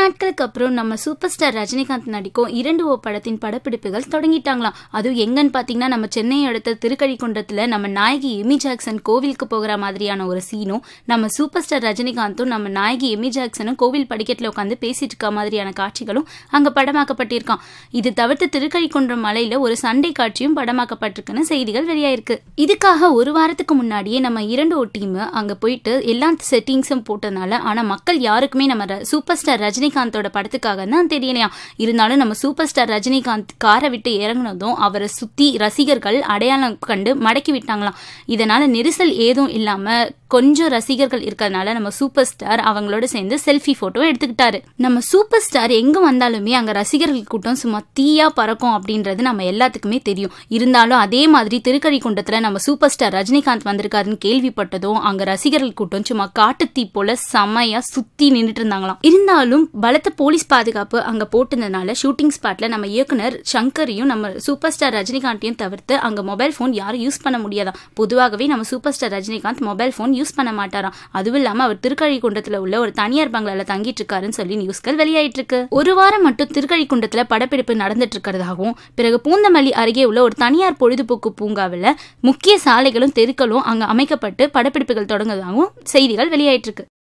நாட்களுக்கு அப்புறம் நம்ம சூப்பர் ஸ்டார் ரஜினிகாந்த் நடிக்கும் இரண்டு ஓ படத்தின் படப்பிடிப்புகள் தொடங்கிட்டாங்களாம் அதுவும் எங்கன்னு பார்த்தீங்கன்னா நம்ம சென்னையை அடுத்த திருக்கழிக்குன்றத்துல நம்ம நாயகி எமி ஜாக்சன் கோவிலுக்கு போகிற மாதிரியான ஒரு சீனும் நம்ம சூப்பர் ஸ்டார் ரஜினிகாந்தும் நம்ம நாயகி எமி ஜாக்சனும் கோவில் படிக்கட்டில் உட்காந்து பேசிட்டு இருக்க மாதிரியான காட்சிகளும் அங்கே படமாக்கப்பட்டிருக்கான் இது தவிர்த்து திருக்கழிக்குன்றம் மலையில் ஒரு சண்டை காட்சியும் படமாக்கப்பட்டிருக்குன்னு செய்திகள் வெளியாயிருக்கு இதுக்காக ஒரு வாரத்துக்கு முன்னாடியே நம்ம இரண்டு ஓ டீம் அங்கே போயிட்டு எல்லா செட்டிங்ஸும் போட்டதுனால ஆனால் மக்கள் யாருக்குமே நம்ம சூப்பர் ஸ்டார் ரஜினி ரஜினிகாந்தோட படத்துக்காக தான் தெரியலையா இருந்தாலும் நம்ம சூப்பர் ஸ்டார் ரஜினிகாந்த் காரை விட்டு இறங்கினதும் அவரை சுற்றி ரசிகர்கள் அடையாளம் கண்டு மடக்கி விட்டாங்களாம் இதனால் நெரிசல் ஏதும் இல்லாமல் கொஞ்சம் ரசிகர்கள் இருக்கிறதுனால நம்ம சூப்பர் ஸ்டார் அவங்களோட சேர்ந்து செல்ஃபி ஃபோட்டோ எடுத்துக்கிட்டாரு நம்ம சூப்பர் ஸ்டார் எங்கே வந்தாலுமே அங்கே ரசிகர்கள் கூட்டம் சும்மா தீயா பறக்கும் அப்படின்றது நம்ம எல்லாத்துக்குமே தெரியும் இருந்தாலும் அதே மாதிரி குண்டத்துல நம்ம சூப்பர் ஸ்டார் ரஜினிகாந்த் வந்திருக்காருன்னு கேள்விப்பட்டதும் அங்கே ரசிகர்கள் கூட்டம் சும்மா காட்டுத்தீ போல செமையாக சுற்றி நின்றுட்டு இருந்தாங்களாம் இருந்தாலும் பலத்த போலீஸ் பாதுகாப்பு அங்கே போட்டிருந்ததுனால ஷூட்டிங் ஸ்பாட்ல நம்ம இயக்குனர் சங்கரையும் நம்ம சூப்பர் ஸ்டார் ரஜினிகாந்தையும் தவிர்த்து அங்கே மொபைல் ஃபோன் யாரும் யூஸ் பண்ண முடியாதான் பொதுவாகவே நம்ம super star Rajinikanth mobile phone use பண்ண மாட்டாராம் அதுவும் இல்லாமல் அவர் திருக்கழி குண்டத்துல உள்ள ஒரு தனியார் பங்களால தங்கிட்டு இருக்காருன்னு சொல்லி நியூஸ்கள் வெளியாயிட்டு இருக்கு ஒரு வாரம் மட்டும் குண்டத்துல படப்பிடிப்பு நடந்துட்டு இருக்கிறதாகவும் பிறகு பூந்தமல்லி அருகே உள்ள ஒரு தனியார் பொழுதுபோக்கு பூங்காவில் முக்கிய சாலைகளும் தெருக்களும் அங்கே அமைக்கப்பட்டு படப்பிடிப்புகள் தொடங்குவதாகவும் செய்திகள் வெளியாயிட்டு இருக்கு